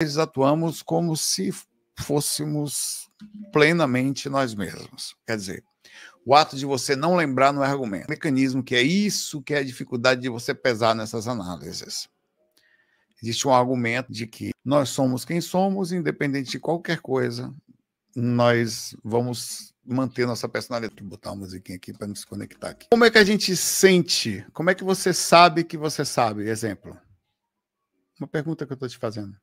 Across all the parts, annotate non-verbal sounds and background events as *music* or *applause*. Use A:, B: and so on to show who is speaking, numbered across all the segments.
A: nós atuamos como se fôssemos plenamente nós mesmos. Quer dizer, o ato de você não lembrar não é argumento. mecanismo que é isso que é a dificuldade de você pesar nessas análises. Existe um argumento de que nós somos quem somos, independente de qualquer coisa, nós vamos manter nossa personalidade. Vou botar uma musiquinha aqui para nos conectar aqui. Como é que a gente sente? Como é que você sabe que você sabe? Exemplo. Uma pergunta que eu estou te fazendo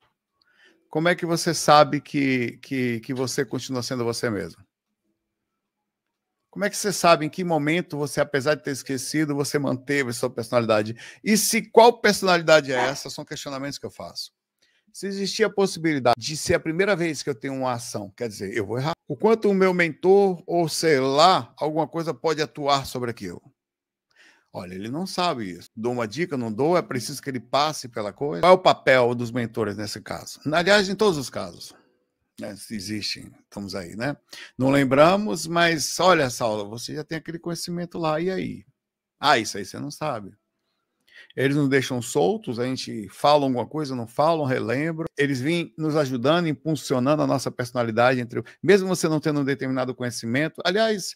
A: como é que você sabe que, que, que você continua sendo você mesmo? Como é que você sabe em que momento você, apesar de ter esquecido, você manteve sua personalidade? E se qual personalidade é essa? São questionamentos que eu faço. Se existia a possibilidade de ser a primeira vez que eu tenho uma ação, quer dizer, eu vou errar. O quanto o meu mentor ou sei lá, alguma coisa pode atuar sobre aquilo. Olha, ele não sabe isso. Dou uma dica, não dou, é preciso que ele passe pela coisa. Qual é o papel dos mentores nesse caso? Aliás, em todos os casos. Né? Existem, estamos aí, né? Não lembramos, mas olha, Saulo, você já tem aquele conhecimento lá, e aí? Ah, isso aí você não sabe. Eles nos deixam soltos, a gente fala alguma coisa, não falam, relembro. Eles vêm nos ajudando, impulsionando a nossa personalidade entre mesmo você não tendo um determinado conhecimento. Aliás,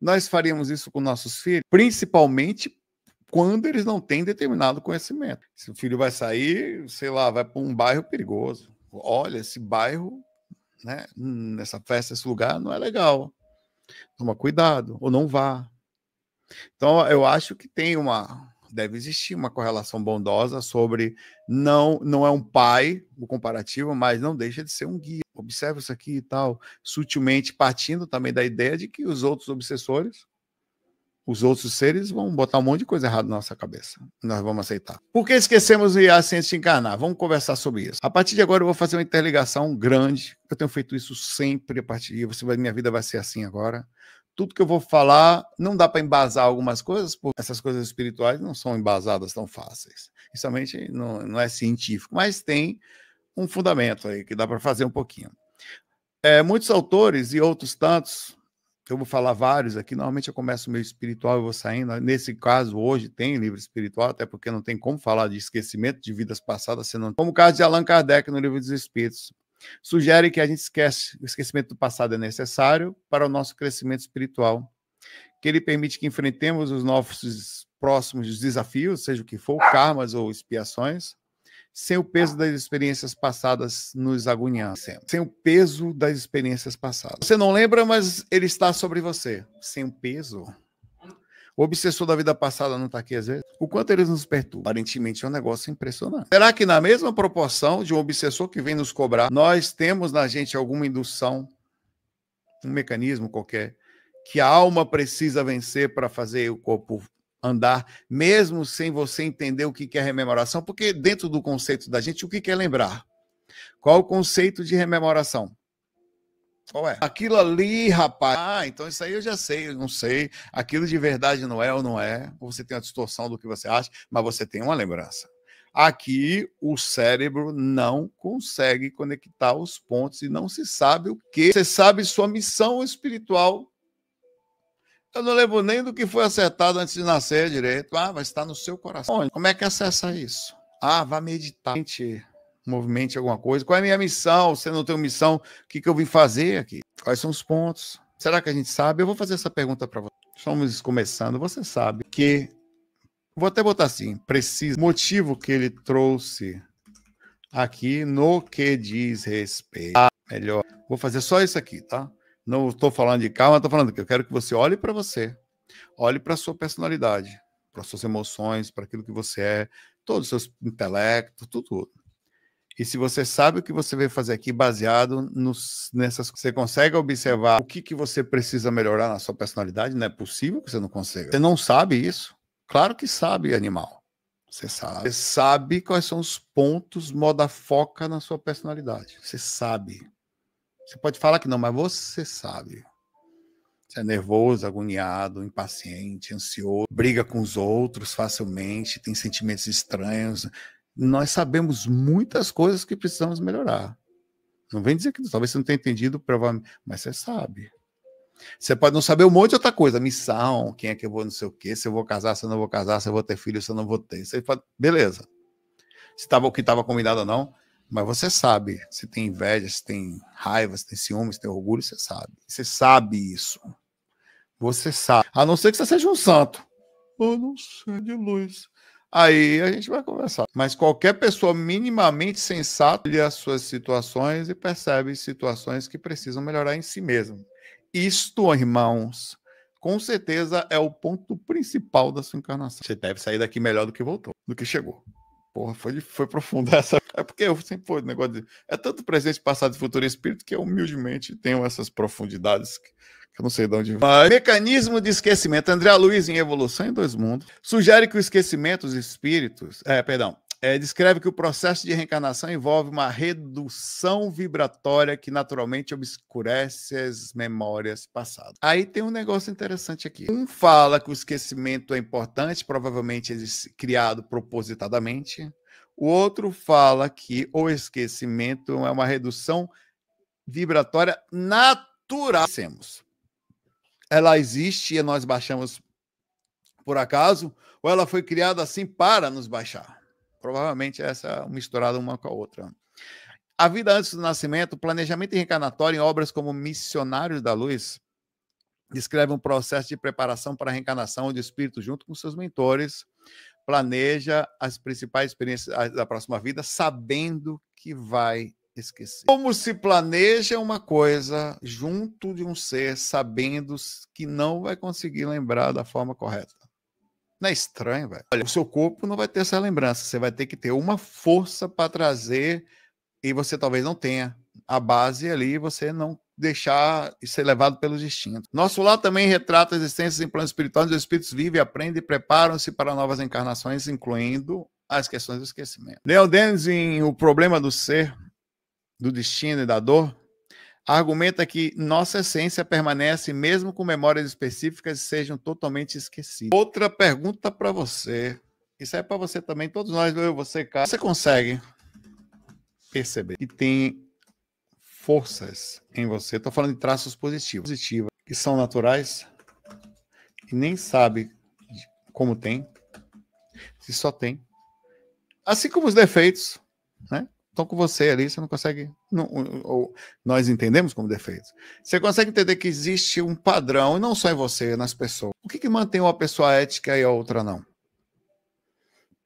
A: nós faríamos isso com nossos filhos, principalmente quando eles não têm determinado conhecimento. Se o filho vai sair, sei lá, vai para um bairro perigoso. Olha, esse bairro, né, nessa festa, esse lugar não é legal. Toma cuidado, ou não vá. Então, eu acho que tem uma. Deve existir uma correlação bondosa sobre não não é um pai, o comparativo, mas não deixa de ser um guia. Observa isso aqui e tal, sutilmente partindo também da ideia de que os outros obsessores os outros seres vão botar um monte de coisa errada na nossa cabeça. Nós vamos aceitar. Por que esquecemos o IAS de encarnar? Vamos conversar sobre isso. A partir de agora eu vou fazer uma interligação grande. Eu tenho feito isso sempre a partir de você, minha vida vai ser assim agora. Tudo que eu vou falar, não dá para embasar algumas coisas, porque essas coisas espirituais não são embasadas tão fáceis. Principalmente não, não é científico, mas tem um fundamento aí que dá para fazer um pouquinho. É, muitos autores e outros tantos eu vou falar vários aqui. Normalmente eu começo meio espiritual e vou saindo. Nesse caso, hoje tem livro espiritual, até porque não tem como falar de esquecimento de vidas passadas, senão. Como o caso de Allan Kardec no Livro dos Espíritos. Sugere que a gente esquece, o esquecimento do passado é necessário para o nosso crescimento espiritual, que ele permite que enfrentemos os nossos próximos desafios, seja o que for, karmas ou expiações, sem o peso tá. das experiências passadas nos agoniando, sem o peso das experiências passadas. Você não lembra, mas ele está sobre você, sem o peso. O obsessor da vida passada não está aqui às vezes? O quanto eles nos perturbam? Aparentemente é um negócio impressionante. Será que na mesma proporção de um obsessor que vem nos cobrar, nós temos na gente alguma indução, um mecanismo qualquer, que a alma precisa vencer para fazer o corpo andar, mesmo sem você entender o que é rememoração, porque dentro do conceito da gente, o que é lembrar? Qual o conceito de rememoração? Qual é? Aquilo ali, rapaz. Ah, então isso aí eu já sei, eu não sei. Aquilo de verdade não é ou não é. Você tem a distorção do que você acha, mas você tem uma lembrança. Aqui o cérebro não consegue conectar os pontos e não se sabe o que. Você sabe sua missão espiritual eu não lembro nem do que foi acertado antes de nascer direito. Ah, vai estar tá no seu coração. Como é que acessa isso? Ah, vá meditar. Gente, movimente alguma coisa. Qual é a minha missão? Se não não uma missão, o que, que eu vim fazer aqui? Quais são os pontos? Será que a gente sabe? Eu vou fazer essa pergunta para você. Estamos começando. Você sabe que. Vou até botar assim: preciso. Motivo que ele trouxe aqui no que diz respeito. Ah, melhor. Vou fazer só isso aqui, tá? Não estou falando de calma, estou falando que eu quero que você olhe para você, olhe para a sua personalidade, para suas emoções, para aquilo que você é, todos seus intelectos, intelecto, tudo. E se você sabe o que você veio fazer aqui, baseado nos, nessas. Você consegue observar o que, que você precisa melhorar na sua personalidade? Não é possível que você não consiga. Você não sabe isso? Claro que sabe, animal. Você sabe. Você sabe quais são os pontos moda foca na sua personalidade. Você sabe. Você pode falar que não, mas você sabe. Você é nervoso, agoniado, impaciente, ansioso, briga com os outros facilmente, tem sentimentos estranhos. Nós sabemos muitas coisas que precisamos melhorar. Não vem dizer que talvez você não tenha entendido, provavelmente, mas você sabe. Você pode não saber um monte de outra coisa, missão, quem é que eu vou, não sei o quê, se eu vou casar, se eu não vou casar, se eu vou ter filho, se eu não vou ter. Você pode, beleza. Se estava o que estava combinado ou não. Mas você sabe, se tem inveja, se tem raiva, se tem ciúmes, se tem orgulho, você sabe. Você sabe isso. Você sabe. A não ser que você seja um santo. Eu não sei de luz. Aí a gente vai conversar. Mas qualquer pessoa minimamente sensata olha as suas situações e percebe situações que precisam melhorar em si mesmo. Isto, irmãos, com certeza é o ponto principal da sua encarnação. Você deve sair daqui melhor do que voltou, do que chegou. Porra, foi, foi profunda *laughs* essa. É porque eu sempre foi um negócio de. É tanto presente, passado e futuro e espírito que eu humildemente tenho essas profundidades que, que eu não sei de onde. vai. mecanismo de esquecimento. André Luiz, em Evolução em Dois Mundos, sugere que o esquecimento dos espíritos. É, perdão. É, descreve que o processo de reencarnação envolve uma redução vibratória que naturalmente obscurece as memórias passadas. Aí tem um negócio interessante aqui. Um fala que o esquecimento é importante, provavelmente ele é criado propositadamente. O outro fala que o esquecimento é uma redução vibratória natural. Ela existe e nós baixamos por acaso, ou ela foi criada assim para nos baixar? Provavelmente essa é misturada uma com a outra. A vida antes do nascimento, planejamento reencarnatório em obras como Missionários da Luz, descreve um processo de preparação para a reencarnação onde o espírito, junto com seus mentores, planeja as principais experiências da próxima vida, sabendo que vai esquecer. Como se planeja uma coisa junto de um ser, sabendo que não vai conseguir lembrar da forma correta? Não é estranho, velho? Olha, o seu corpo não vai ter essa lembrança. Você vai ter que ter uma força para trazer e você talvez não tenha a base ali você não deixar e ser levado pelos instintos. Nosso lar também retrata as existências em planos espirituais, os espíritos vivem, aprendem e preparam-se para novas encarnações, incluindo as questões do esquecimento. Leon Dennis, em O Problema do Ser, do Destino e da Dor, argumenta que nossa essência permanece mesmo com memórias específicas sejam totalmente esquecidas. Outra pergunta para você. Isso é para você também, todos nós, eu, você, cara. Você consegue perceber que tem forças em você. Estou falando de traços positivos, positivos, que são naturais e nem sabe como tem, se só tem. Assim como os defeitos, né? estão com você ali, você não consegue. Não, ou, nós entendemos como defeitos. Você consegue entender que existe um padrão, e não só em você, nas pessoas. O que, que mantém uma pessoa ética e a outra não?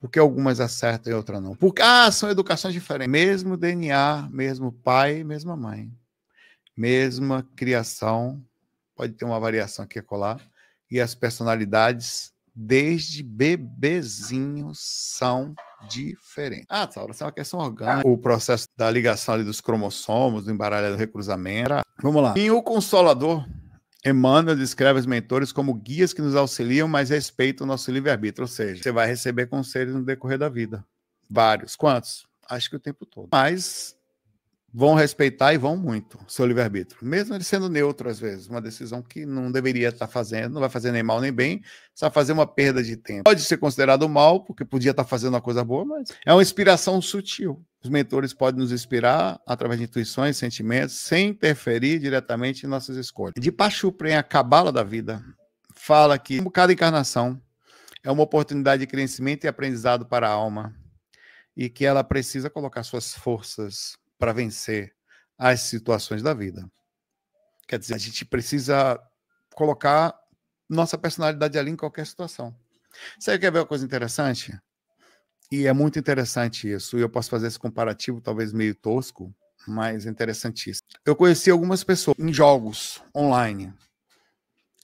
A: Por que algumas acertam e outras não? Porque ah, são educações diferentes. Mesmo DNA, mesmo pai, mesma mãe. Mesma criação. Pode ter uma variação aqui e colar. E as personalidades desde bebezinhos são diferentes. Ah, Saura, isso é uma questão ah, orgânica. O processo da ligação ali dos cromossomos, do embaralho do recruzamento. Tá. Vamos lá. Em O Consolador, Emmanuel descreve os mentores como guias que nos auxiliam, mas respeitam o nosso livre-arbítrio. Ou seja, você vai receber conselhos no decorrer da vida. Vários. Quantos? Acho que o tempo todo. Mas vão respeitar e vão muito seu livre-arbítrio, mesmo ele sendo neutro às vezes, uma decisão que não deveria estar fazendo, não vai fazer nem mal nem bem, só fazer uma perda de tempo. Pode ser considerado mal, porque podia estar fazendo uma coisa boa, mas é uma inspiração sutil. Os mentores podem nos inspirar através de intuições, sentimentos, sem interferir diretamente em nossas escolhas. De Pachuprem, A Cabala da Vida, fala que como cada encarnação é uma oportunidade de crescimento e aprendizado para a alma, e que ela precisa colocar suas forças para vencer as situações da vida. Quer dizer, a gente precisa colocar nossa personalidade ali em qualquer situação. Você quer ver é uma coisa interessante? E é muito interessante isso. E eu posso fazer esse comparativo, talvez meio tosco, mas é interessantíssimo. Eu conheci algumas pessoas em jogos online.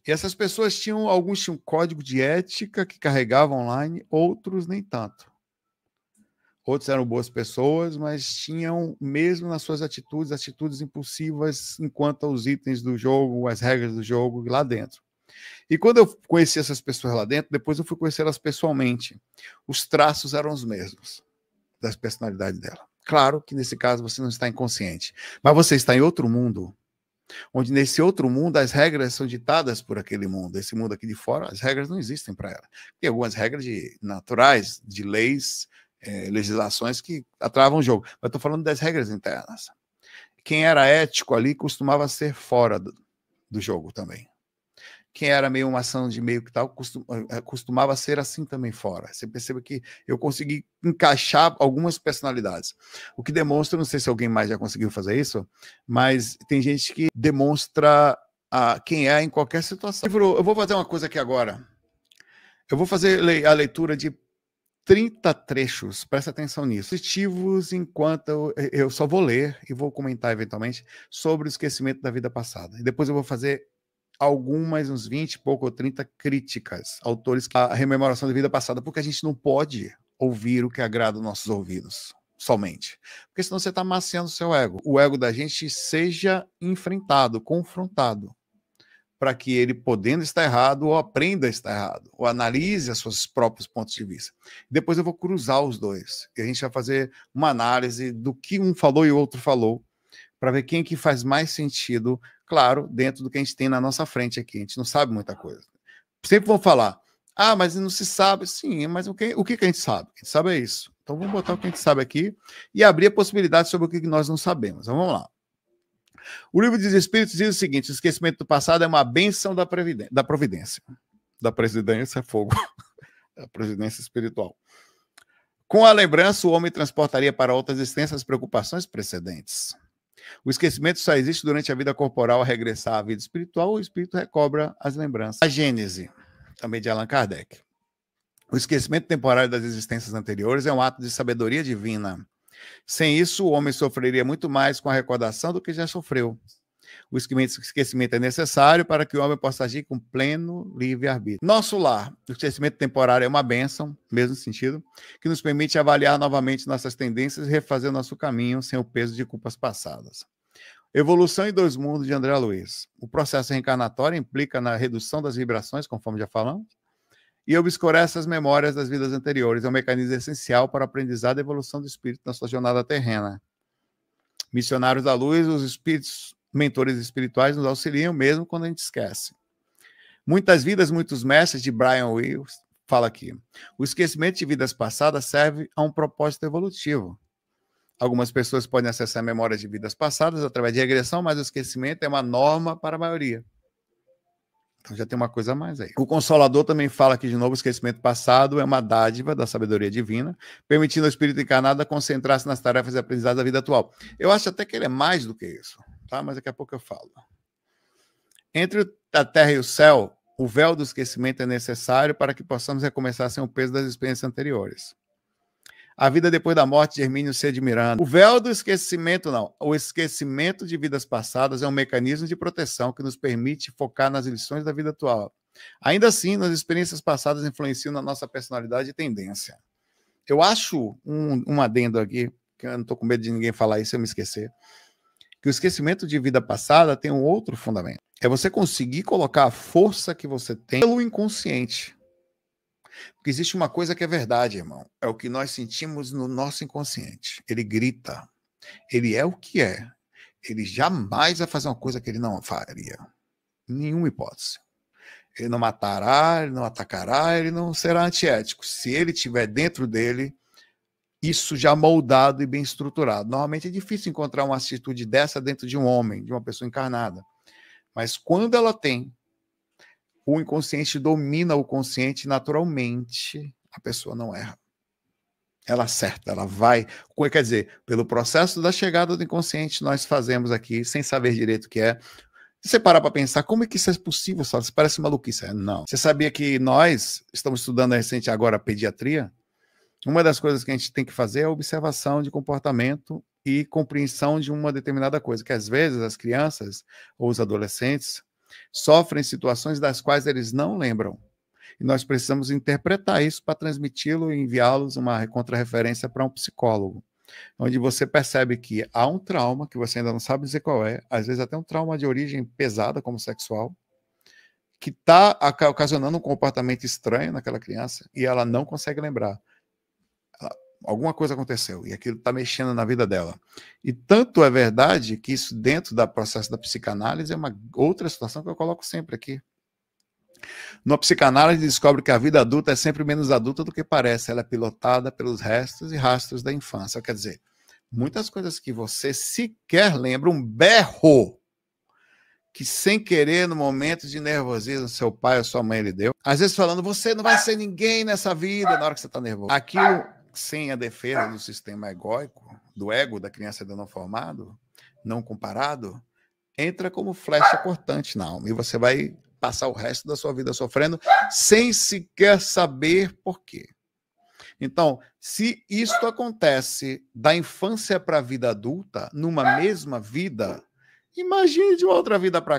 A: E essas pessoas tinham, alguns tinham código de ética que carregavam online, outros nem tanto outros eram boas pessoas, mas tinham, mesmo nas suas atitudes, atitudes impulsivas enquanto aos itens do jogo, as regras do jogo lá dentro. E quando eu conheci essas pessoas lá dentro, depois eu fui conhecê-las pessoalmente. Os traços eram os mesmos das personalidades dela. Claro que nesse caso você não está inconsciente, mas você está em outro mundo, onde nesse outro mundo as regras são ditadas por aquele mundo. Esse mundo aqui de fora, as regras não existem para ela. Tem algumas regras de naturais, de leis é, legislações que atravam o jogo. Mas estou falando das regras internas. Quem era ético ali costumava ser fora do, do jogo também. Quem era meio uma ação de meio que tal costum, eh, eh, costumava ser assim também fora. Você percebe que eu consegui encaixar algumas personalidades. O que demonstra, não sei se alguém mais já conseguiu fazer isso, mas tem gente que demonstra a quem é em qualquer situação. Eu vou fazer uma coisa aqui agora. Eu vou fazer a leitura de 30 trechos, presta atenção nisso, positivos, enquanto eh, eu só vou ler e vou comentar eventualmente sobre o esquecimento da vida passada. E depois eu vou fazer algumas, uns 20, pouco ou 30 críticas, autores que a rememoração da vida passada, porque a gente não pode ouvir o que agrada nossos ouvidos somente. Porque senão você está maciando o seu ego. O ego da gente seja enfrentado, confrontado para que ele, podendo estar errado, ou aprenda a estar errado, ou analise os seus próprios pontos de vista. Depois eu vou cruzar os dois, e a gente vai fazer uma análise do que um falou e o outro falou, para ver quem é que faz mais sentido, claro, dentro do que a gente tem na nossa frente aqui. A gente não sabe muita coisa. Sempre vão falar, ah, mas não se sabe. Sim, mas o que, o que, que a gente sabe? A gente sabe é isso. Então vamos botar o que a gente sabe aqui e abrir a possibilidade sobre o que nós não sabemos. Então vamos lá. O livro dos Espíritos diz o seguinte: o esquecimento do passado é uma benção da, da providência. Da presidência, fogo. *laughs* da presidência espiritual. Com a lembrança, o homem transportaria para outra existência as preocupações precedentes. O esquecimento só existe durante a vida corporal, a regressar à vida espiritual, o espírito recobra as lembranças. A Gênese, também de Allan Kardec. O esquecimento temporário das existências anteriores é um ato de sabedoria divina sem isso, o homem sofreria muito mais com a recordação do que já sofreu. O esquecimento é necessário para que o homem possa agir com pleno livre-arbítrio. Nosso lar, o esquecimento temporário é uma bênção, mesmo sentido, que nos permite avaliar novamente nossas tendências e refazer nosso caminho sem o peso de culpas passadas. Evolução em Dois Mundos, de André Luiz. O processo reencarnatório implica na redução das vibrações, conforme já falamos, e obscurece essas memórias das vidas anteriores. É um mecanismo essencial para o aprendizado e evolução do espírito na sua jornada terrena. Missionários da luz, os espíritos, mentores espirituais, nos auxiliam mesmo quando a gente esquece. Muitas vidas, muitos mestres de Brian Wills fala aqui. O esquecimento de vidas passadas serve a um propósito evolutivo. Algumas pessoas podem acessar memórias de vidas passadas através de regressão, mas o esquecimento é uma norma para a maioria. Então já tem uma coisa a mais aí. O Consolador também fala aqui de novo: o esquecimento passado é uma dádiva da sabedoria divina, permitindo ao espírito encarnado concentrar-se nas tarefas e aprendizados da vida atual. Eu acho até que ele é mais do que isso, tá? Mas daqui a pouco eu falo. Entre a terra e o céu, o véu do esquecimento é necessário para que possamos recomeçar sem o peso das experiências anteriores. A Vida Depois da Morte de Hermínio C. de Miranda. O véu do esquecimento, não. O esquecimento de vidas passadas é um mecanismo de proteção que nos permite focar nas lições da vida atual. Ainda assim, as experiências passadas influenciam na nossa personalidade e tendência. Eu acho um, um adendo aqui, que eu não estou com medo de ninguém falar isso e eu me esquecer, que o esquecimento de vida passada tem um outro fundamento. É você conseguir colocar a força que você tem pelo inconsciente. Porque existe uma coisa que é verdade, irmão. É o que nós sentimos no nosso inconsciente. Ele grita. Ele é o que é. Ele jamais vai fazer uma coisa que ele não faria. Nenhuma hipótese. Ele não matará, ele não atacará, ele não será antiético. Se ele tiver dentro dele isso já moldado e bem estruturado. Normalmente é difícil encontrar uma atitude dessa dentro de um homem, de uma pessoa encarnada. Mas quando ela tem, o inconsciente domina o consciente naturalmente, a pessoa não erra. Ela acerta, ela vai. Quer dizer, pelo processo da chegada do inconsciente, nós fazemos aqui, sem saber direito o que é. Se você parar para pensar, como é que isso é possível? Isso parece maluquice. É, não. Você sabia que nós estamos estudando recente agora pediatria? Uma das coisas que a gente tem que fazer é observação de comportamento e compreensão de uma determinada coisa, que às vezes as crianças ou os adolescentes sofrem situações das quais eles não lembram. E nós precisamos interpretar isso para transmiti-lo e enviá-los uma contrarreferência para um psicólogo, onde você percebe que há um trauma que você ainda não sabe dizer qual é, às vezes até um trauma de origem pesada, como sexual, que está ocasionando um comportamento estranho naquela criança e ela não consegue lembrar alguma coisa aconteceu e aquilo está mexendo na vida dela. E tanto é verdade que isso, dentro do processo da psicanálise, é uma outra situação que eu coloco sempre aqui. Na psicanálise, descobre que a vida adulta é sempre menos adulta do que parece, ela é pilotada pelos restos e rastros da infância. Quer dizer, muitas coisas que você sequer lembra, um berro que sem querer, no momento de nervosismo, seu pai ou sua mãe lhe deu. Às vezes falando, você não vai ser ninguém nessa vida, na hora que você está nervoso. Aquilo sem a defesa do sistema egóico, do ego da criança ainda não formado, não comparado, entra como flecha cortante na alma. E você vai passar o resto da sua vida sofrendo sem sequer saber por quê. Então, se isto acontece da infância para a vida adulta, numa mesma vida, imagine de uma outra vida para